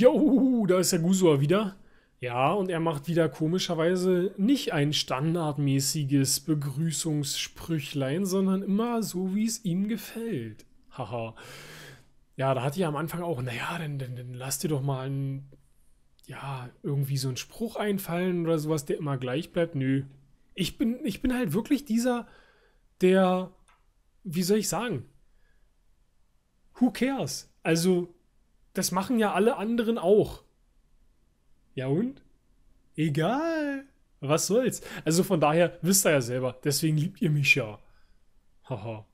Jo, da ist der Gusua wieder. Ja, und er macht wieder komischerweise nicht ein standardmäßiges Begrüßungssprüchlein, sondern immer so, wie es ihm gefällt. Haha. ja, da hatte ich am Anfang auch, naja, dann, dann, dann lass dir doch mal einen, ja, irgendwie so einen Spruch einfallen oder sowas, der immer gleich bleibt. Nö. Ich bin, ich bin halt wirklich dieser, der, wie soll ich sagen? Who cares? Also, das machen ja alle anderen auch. Ja und? Egal. Was soll's? Also von daher wisst ihr ja selber. Deswegen liebt ihr mich ja. Haha.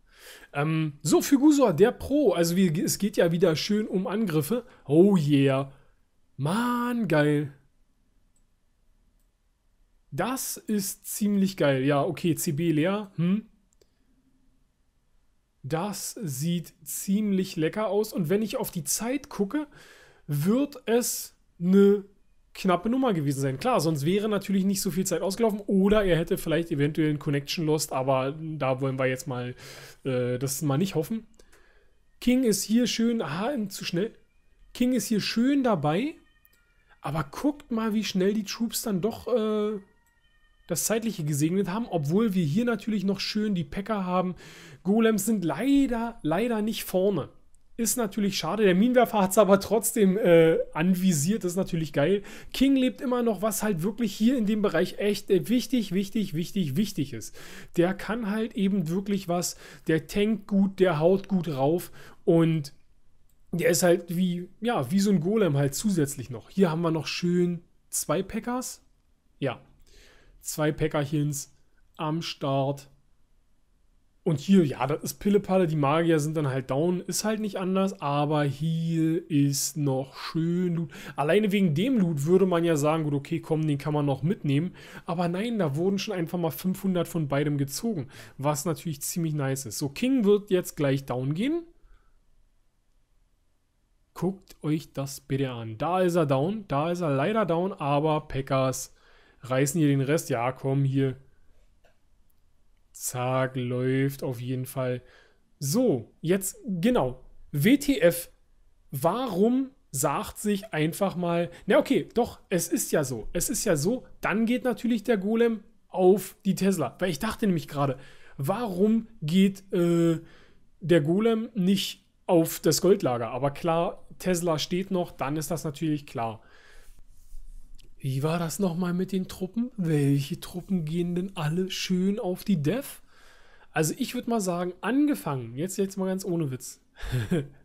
ähm, so, Fugusor, der Pro. Also wie, es geht ja wieder schön um Angriffe. Oh yeah. Mann, geil. Das ist ziemlich geil. Ja, okay, CB leer. Hm. Das sieht ziemlich lecker aus. Und wenn ich auf die Zeit gucke, wird es eine knappe Nummer gewesen sein. Klar, sonst wäre natürlich nicht so viel Zeit ausgelaufen oder er hätte vielleicht eventuell einen Connection Lost, aber da wollen wir jetzt mal äh, das mal nicht hoffen. King ist hier schön, aha, ähm, zu schnell. King ist hier schön dabei, aber guckt mal, wie schnell die Troops dann doch äh, das Zeitliche gesegnet haben, obwohl wir hier natürlich noch schön die Packer haben. Golems sind leider, leider nicht vorne. Ist natürlich schade. Der Minenwerfer hat es aber trotzdem äh, anvisiert. Das ist natürlich geil. King lebt immer noch, was halt wirklich hier in dem Bereich echt äh, wichtig, wichtig, wichtig, wichtig ist. Der kann halt eben wirklich was. Der tankt gut, der haut gut rauf und der ist halt wie, ja, wie so ein Golem halt zusätzlich noch. Hier haben wir noch schön zwei Packers. Ja, zwei Päckerchens am Start. Und hier, ja, das ist Pillepalle, die Magier sind dann halt down, ist halt nicht anders, aber hier ist noch schön Loot. Alleine wegen dem Loot würde man ja sagen, gut, okay, komm, den kann man noch mitnehmen. Aber nein, da wurden schon einfach mal 500 von beidem gezogen, was natürlich ziemlich nice ist. So, King wird jetzt gleich down gehen. Guckt euch das bitte an. Da ist er down, da ist er leider down, aber Packers reißen hier den Rest. Ja, komm, hier. Zack, läuft auf jeden Fall. So, jetzt genau. WTF. Warum sagt sich einfach mal, na okay, doch, es ist ja so. Es ist ja so, dann geht natürlich der Golem auf die Tesla. Weil ich dachte nämlich gerade, warum geht äh, der Golem nicht auf das Goldlager? Aber klar, Tesla steht noch, dann ist das natürlich klar. Wie war das nochmal mit den Truppen? Welche Truppen gehen denn alle schön auf die Dev? Also ich würde mal sagen, angefangen, jetzt, jetzt mal ganz ohne Witz.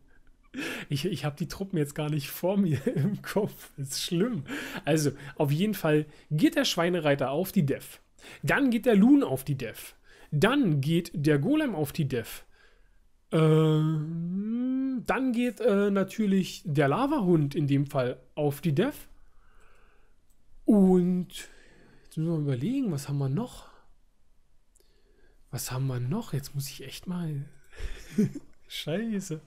ich ich habe die Truppen jetzt gar nicht vor mir im Kopf. Das ist schlimm. Also auf jeden Fall geht der Schweinereiter auf die Dev. Dann geht der Loon auf die Dev. Dann geht der Golem auf die Dev. Ähm, dann geht äh, natürlich der Lava-Hund in dem Fall auf die Dev. Und jetzt müssen wir mal überlegen, was haben wir noch? Was haben wir noch? Jetzt muss ich echt mal. Scheiße.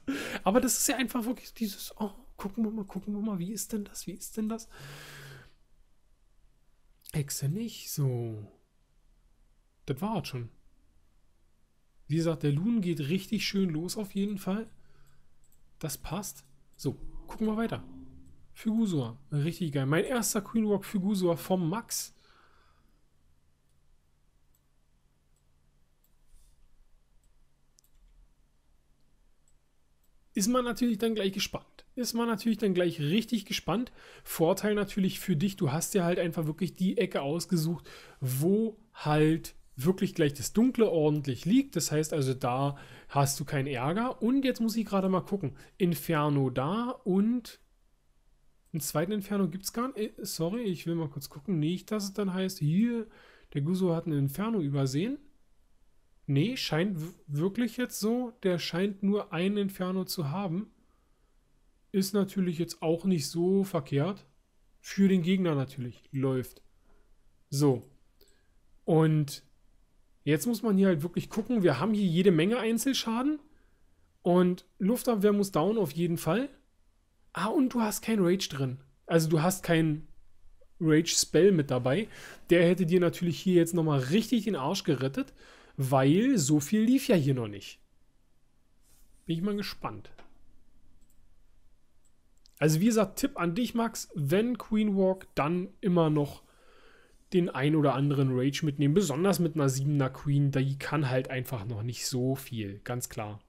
Aber das ist ja einfach wirklich dieses, oh, gucken wir mal, gucken wir mal, wie ist denn das, wie ist denn das? Hexe nicht, so. Das war war's schon. Wie gesagt, der Loon geht richtig schön los auf jeden Fall. Das passt. So, gucken wir weiter. Für Richtig geil. Mein erster Queen Walk für vom Max. Ist man natürlich dann gleich gespannt. Ist man natürlich dann gleich richtig gespannt. Vorteil natürlich für dich, du hast dir halt einfach wirklich die Ecke ausgesucht, wo halt wirklich gleich das Dunkle ordentlich liegt. Das heißt also, da hast du keinen Ärger. Und jetzt muss ich gerade mal gucken. Inferno da und einen zweiten Inferno gibt es gar nicht. Äh, sorry, ich will mal kurz gucken. Nicht, dass es dann heißt, hier, der Guso hat ein Inferno übersehen. Nee, scheint wirklich jetzt so. Der scheint nur ein Inferno zu haben. Ist natürlich jetzt auch nicht so verkehrt. Für den Gegner natürlich. Läuft. So. Und jetzt muss man hier halt wirklich gucken. Wir haben hier jede Menge Einzelschaden. Und Luftabwehr muss down auf jeden Fall. Ah, und du hast kein Rage drin. Also du hast kein Rage-Spell mit dabei. Der hätte dir natürlich hier jetzt nochmal richtig den Arsch gerettet, weil so viel lief ja hier noch nicht. Bin ich mal gespannt. Also wie gesagt, Tipp an dich, Max, wenn Queen Walk, dann immer noch den ein oder anderen Rage mitnehmen. Besonders mit einer 7er Queen, die kann halt einfach noch nicht so viel, ganz klar.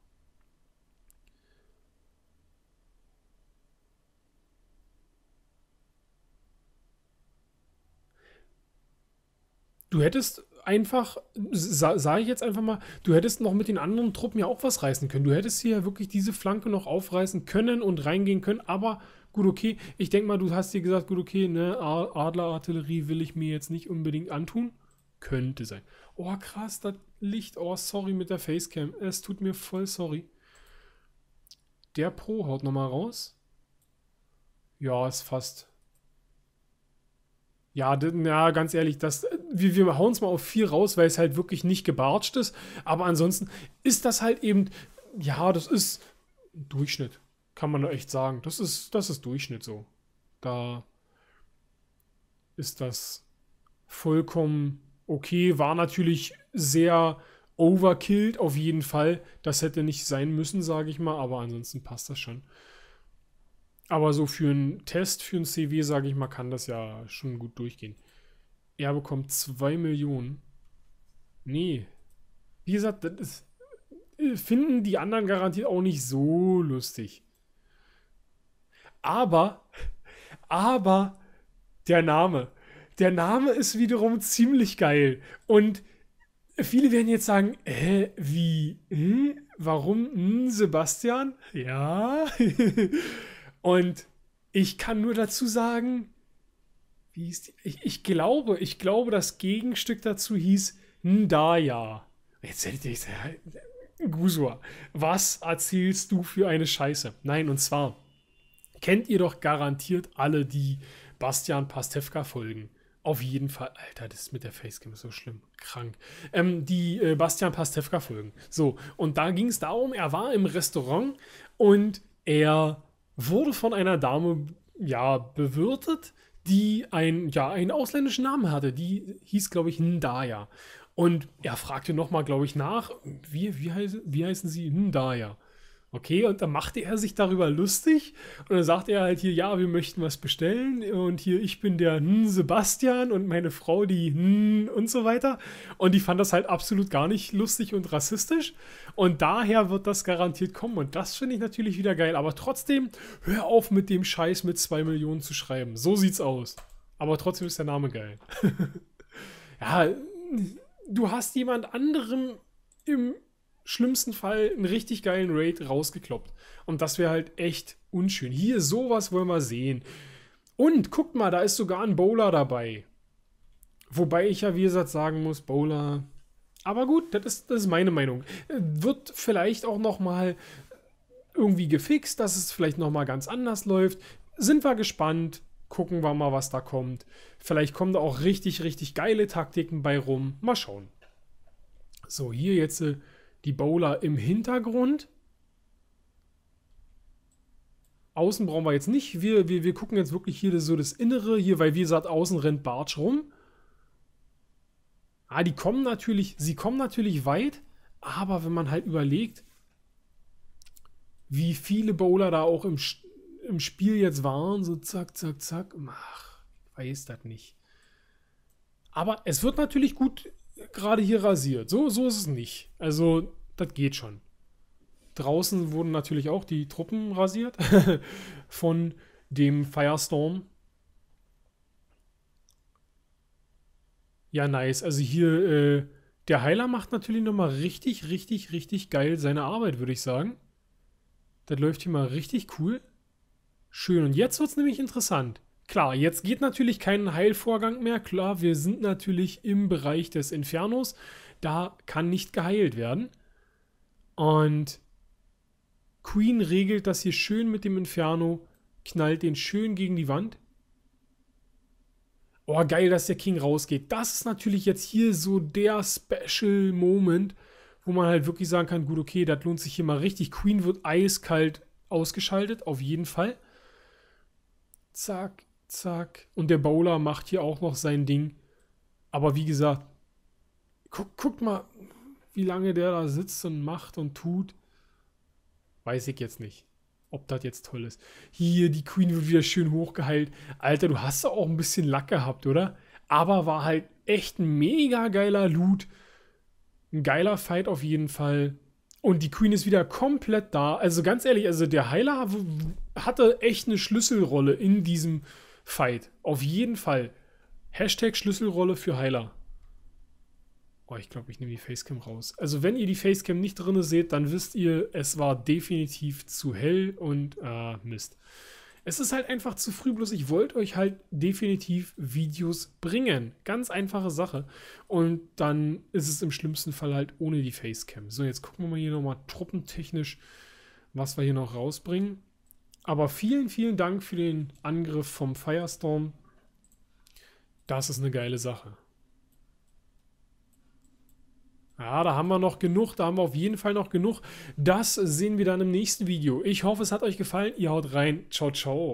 du hättest einfach, sage sag ich jetzt einfach mal, du hättest noch mit den anderen Truppen ja auch was reißen können. Du hättest hier wirklich diese Flanke noch aufreißen können und reingehen können, aber gut, okay, ich denke mal, du hast dir gesagt, gut, okay, ne, Adlerartillerie will ich mir jetzt nicht unbedingt antun. Könnte sein. Oh, krass, das Licht. Oh, sorry mit der Facecam. Es tut mir voll sorry. Der Pro haut nochmal raus. Ja, ist fast. Ja, ja, ganz ehrlich, das, wir, wir hauen es mal auf vier raus, weil es halt wirklich nicht gebartscht ist. Aber ansonsten ist das halt eben, ja, das ist Durchschnitt. Kann man echt sagen. Das ist, das ist Durchschnitt so. Da ist das vollkommen okay. War natürlich sehr overkillt, auf jeden Fall. Das hätte nicht sein müssen, sage ich mal. Aber ansonsten passt das schon. Aber so für einen Test, für einen CW, sage ich mal, kann das ja schon gut durchgehen. Er bekommt 2 Millionen. Nee. Wie gesagt, das ist, äh, finden die anderen garantiert auch nicht so lustig. Aber, aber der Name. Der Name ist wiederum ziemlich geil. Und viele werden jetzt sagen, hä, wie, hm? warum hm, Sebastian? Ja. Und ich kann nur dazu sagen, wie hieß die? Ich, ich, glaube, ich glaube, das Gegenstück dazu hieß Ndaya. Jetzt hätte ich äh, Gusua, was erzählst du für eine Scheiße? Nein, und zwar kennt ihr doch garantiert alle die Bastian Pastewka folgen. Auf jeden Fall. Alter, das ist mit der Facecam so schlimm. Krank. Ähm, die äh, Bastian Pastewka folgen. So, und da ging es darum, er war im Restaurant und er wurde von einer Dame, ja, bewirtet, die ein, ja, einen ausländischen Namen hatte. Die hieß, glaube ich, Ndaya. Und er fragte nochmal, glaube ich, nach, wie, wie, heiß, wie heißen sie? Ndaya. Okay, und dann machte er sich darüber lustig und dann sagte er halt hier, ja, wir möchten was bestellen und hier, ich bin der hm, Sebastian und meine Frau die hm, und so weiter. Und die fand das halt absolut gar nicht lustig und rassistisch und daher wird das garantiert kommen und das finde ich natürlich wieder geil. Aber trotzdem, hör auf mit dem Scheiß mit zwei Millionen zu schreiben. So sieht's aus. Aber trotzdem ist der Name geil. ja, du hast jemand anderem im schlimmsten Fall einen richtig geilen Raid rausgekloppt. Und das wäre halt echt unschön. Hier, sowas wollen wir sehen. Und guckt mal, da ist sogar ein Bowler dabei. Wobei ich ja, wie gesagt, sagen muss, Bowler. Aber gut, das ist, das ist meine Meinung. Wird vielleicht auch nochmal irgendwie gefixt, dass es vielleicht nochmal ganz anders läuft. Sind wir gespannt. Gucken wir mal, was da kommt. Vielleicht kommen da auch richtig, richtig geile Taktiken bei rum. Mal schauen. So, hier jetzt äh, die Bowler im Hintergrund. Außen brauchen wir jetzt nicht. Wir, wir, wir gucken jetzt wirklich hier so das Innere. Hier, weil wie gesagt, außen rennt Bartsch rum. Ah, die kommen natürlich, sie kommen natürlich weit. Aber wenn man halt überlegt, wie viele Bowler da auch im, im Spiel jetzt waren, so zack, zack, zack, ach, weiß das nicht. Aber es wird natürlich gut gerade hier rasiert. So, so ist es nicht. Also, das geht schon. Draußen wurden natürlich auch die Truppen rasiert von dem Firestorm. Ja, nice. Also hier, äh, der Heiler macht natürlich nochmal richtig, richtig, richtig geil seine Arbeit, würde ich sagen. Das läuft hier mal richtig cool. Schön. Und jetzt wird es nämlich interessant. Klar, jetzt geht natürlich kein Heilvorgang mehr. Klar, wir sind natürlich im Bereich des Infernos. Da kann nicht geheilt werden. Und Queen regelt das hier schön mit dem Inferno, knallt den schön gegen die Wand. Oh, geil, dass der King rausgeht. Das ist natürlich jetzt hier so der Special Moment, wo man halt wirklich sagen kann, gut, okay, das lohnt sich hier mal richtig. Queen wird eiskalt ausgeschaltet, auf jeden Fall. Zack, Zack. Und der Bowler macht hier auch noch sein Ding. Aber wie gesagt, guck, guck mal, wie lange der da sitzt und macht und tut. Weiß ich jetzt nicht, ob das jetzt toll ist. Hier, die Queen wird wieder schön hochgeheilt. Alter, du hast auch ein bisschen Lack gehabt, oder? Aber war halt echt ein mega geiler Loot. Ein geiler Fight auf jeden Fall. Und die Queen ist wieder komplett da. Also ganz ehrlich, also der Heiler hatte echt eine Schlüsselrolle in diesem Fight. Auf jeden Fall. Hashtag Schlüsselrolle für Heiler. Oh, ich glaube, ich nehme die Facecam raus. Also, wenn ihr die Facecam nicht drin seht, dann wisst ihr, es war definitiv zu hell und äh, Mist. Es ist halt einfach zu früh, bloß ich wollte euch halt definitiv Videos bringen. Ganz einfache Sache. Und dann ist es im schlimmsten Fall halt ohne die Facecam. So, jetzt gucken wir mal hier nochmal truppentechnisch, was wir hier noch rausbringen. Aber vielen, vielen Dank für den Angriff vom Firestorm. Das ist eine geile Sache. Ja, da haben wir noch genug, da haben wir auf jeden Fall noch genug. Das sehen wir dann im nächsten Video. Ich hoffe, es hat euch gefallen. Ihr haut rein. Ciao, ciao.